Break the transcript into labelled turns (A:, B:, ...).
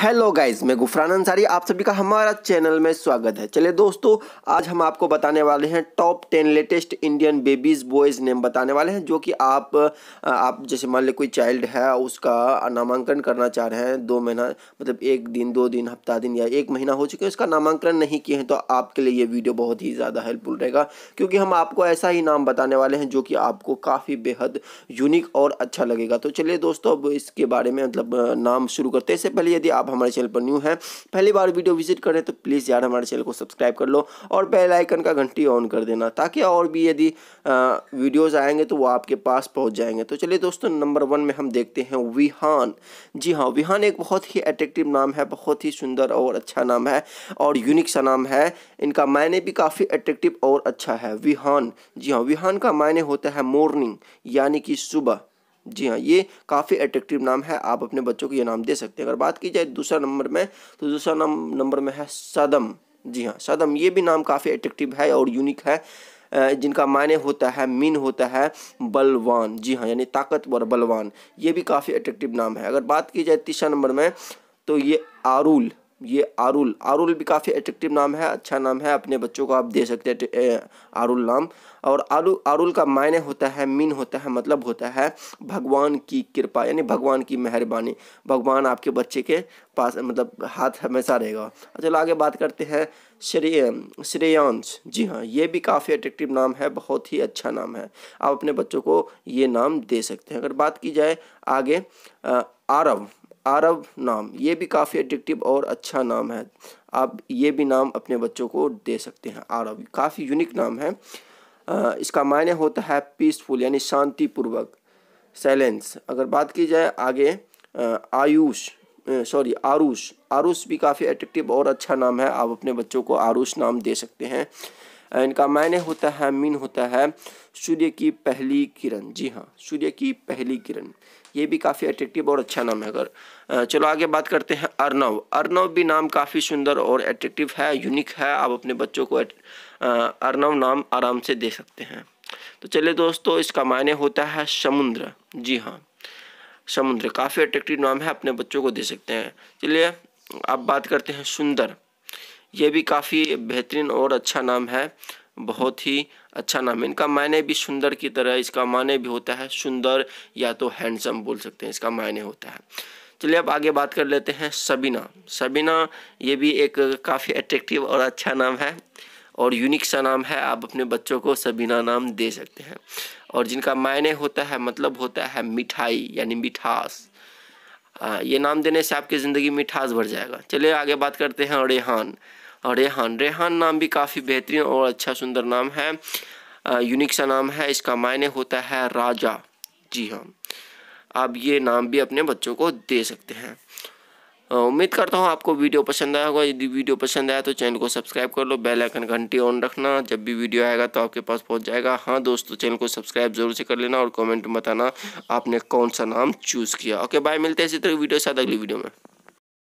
A: hello guys मैं गुफरान अंसारी आप सभी का हमारा चैनल में स्वागत है चलिए दोस्तों आज हम आपको बताने वाले हैं top ten latest Indian babies boys name बताने वाले हैं जो कि आप आप जैसे मान ले कोई चाइल्ड है उसका नामांकन करना चाह रहे हैं दो महीना मतलब एक दिन दो दिन हफ्ता दिन या एक महीना हो चुके हैं उसका नामांकन नहीं किए हैं तो आपके लिए ये वीडियो बहुत ही ज़्यादा हेल्पफुल रहेगा क्योंकि हम आपको ऐसा ही नाम बताने वाले हैं जो कि आपको काफ़ी बेहद यूनिक और अच्छा लगेगा तो चलिए दोस्तों अब इसके बारे में मतलब नाम शुरू करते इससे पहले यदि आप आप हमारे चैनल पर न्यू हैं पहली बार वीडियो विजिट करें तो प्लीज़ यार हमारे चैनल को सब्सक्राइब कर लो और बेल आइकन का घंटी ऑन कर देना ताकि और भी यदि वीडियोज़ आएंगे तो वो आपके पास पहुँच जाएंगे तो चलिए दोस्तों नंबर वन में हम देखते हैं विहान जी हाँ विहान एक बहुत ही अट्रेक्टिव नाम है बहुत ही सुंदर और अच्छा नाम है और यूनिक सा नाम है इनका मायने भी काफ़ी अट्रेक्टिव और अच्छा है विहान जी हाँ विहान का मायने होता है मॉर्निंग यानी कि सुबह जी हाँ ये काफ़ी अट्रेक्टिव नाम है आप अपने बच्चों को ये नाम दे सकते हैं अगर बात की जाए दूसरा नंबर में तो दूसरा नाम नंबर में है सदम जी हाँ सदम ये भी नाम काफ़ी अट्रेक्टिव है और यूनिक है जिनका मायने होता है मीन होता है बलवान जी हाँ यानी ताकतवर बलवान ये भी काफ़ी अट्रेक्टिव नाम है अगर बात की जाए तीसरा नंबर में तो ये आरूल ये आरुल आरुल भी काफ़ी एट्रेक्टिव नाम है अच्छा नाम है अपने बच्चों को आप दे सकते हैं आरुल नाम और आरु आरुल का मायने होता है मीन होता है मतलब होता है भगवान की कृपा यानी भगवान की मेहरबानी भगवान आपके बच्चे के पास मतलब हाथ हमेशा रहेगा अच्छा, चलो आगे बात करते हैं श्रेय श्रेयांश जी हाँ ये भी काफ़ी अट्रेक्टिव नाम है बहुत ही अच्छा नाम है आप अपने बच्चों को ये नाम दे सकते हैं अगर बात की जाए आगे आरव आरब नाम ये भी काफ़ी एडिक्टिव और अच्छा नाम है आप ये भी नाम अपने बच्चों को दे सकते हैं आरब काफ़ी यूनिक नाम है इसका मायने होता है पीसफुल यानी शांतिपूर्वक सैलेंस अगर बात की जाए आगे आयुष सॉरी आरुष आरुष भी काफ़ी एट्रेक्टिव और अच्छा नाम है आप अपने बच्चों को आरुष नाम दे सकते हैं इनका मायने होता है मीन होता है सूर्य की पहली किरण जी हाँ सूर्य की पहली किरण ये भी काफ़ी अट्रैक्टिव और अच्छा नाम है अगर चलो आगे बात करते हैं अर्नव अर्नव भी नाम काफ़ी सुंदर और अट्रेक्टिव है यूनिक है आप अपने बच्चों को अर्नव नाम आराम से दे सकते हैं तो चलिए दोस्तों इसका मायने होता है समुद्र जी हाँ समुद्र काफ़ी अट्रेक्टिव नाम है अपने बच्चों को दे सकते हैं चलिए अब बात करते हैं सुंदर ये भी काफ़ी बेहतरीन और अच्छा नाम है बहुत ही अच्छा नाम है इनका मायने भी सुंदर की तरह इसका मायने भी होता है सुंदर या तो हैंडसम बोल सकते हैं इसका मायने होता है चलिए अब आगे बात कर लेते हैं सबीना सबीना ये भी एक काफ़ी अट्रेक्टिव और अच्छा नाम है और यूनिक सा नाम है आप अपने बच्चों को सबीना नाम दे सकते हैं और जिनका मायने होता है मतलब होता है मिठाई यानी मिठास ये नाम देने से आपकी ज़िंदगी मिठास भर जाएगा चलिए आगे बात करते हैं रेहान रेहान रेहान नाम भी काफ़ी बेहतरीन और अच्छा सुंदर नाम है यूनिक सा नाम है इसका मायने होता है राजा जी हाँ आप ये नाम भी अपने बच्चों को दे सकते हैं उम्मीद करता हूँ आपको वीडियो पसंद आया होगा यदि वीडियो पसंद आया तो चैनल को सब्सक्राइब कर लो बेल आइकन घंटी ऑन रखना जब भी वीडियो आएगा तो आपके पास पहुँच जाएगा हाँ दोस्तों चैनल को सब्सक्राइब जरूर से कर लेना और कमेंट में बताना आपने कौन सा नाम चूज़ किया ओके बाय मिलते हैं इसी तरह वीडियो के साथ अगली वीडियो में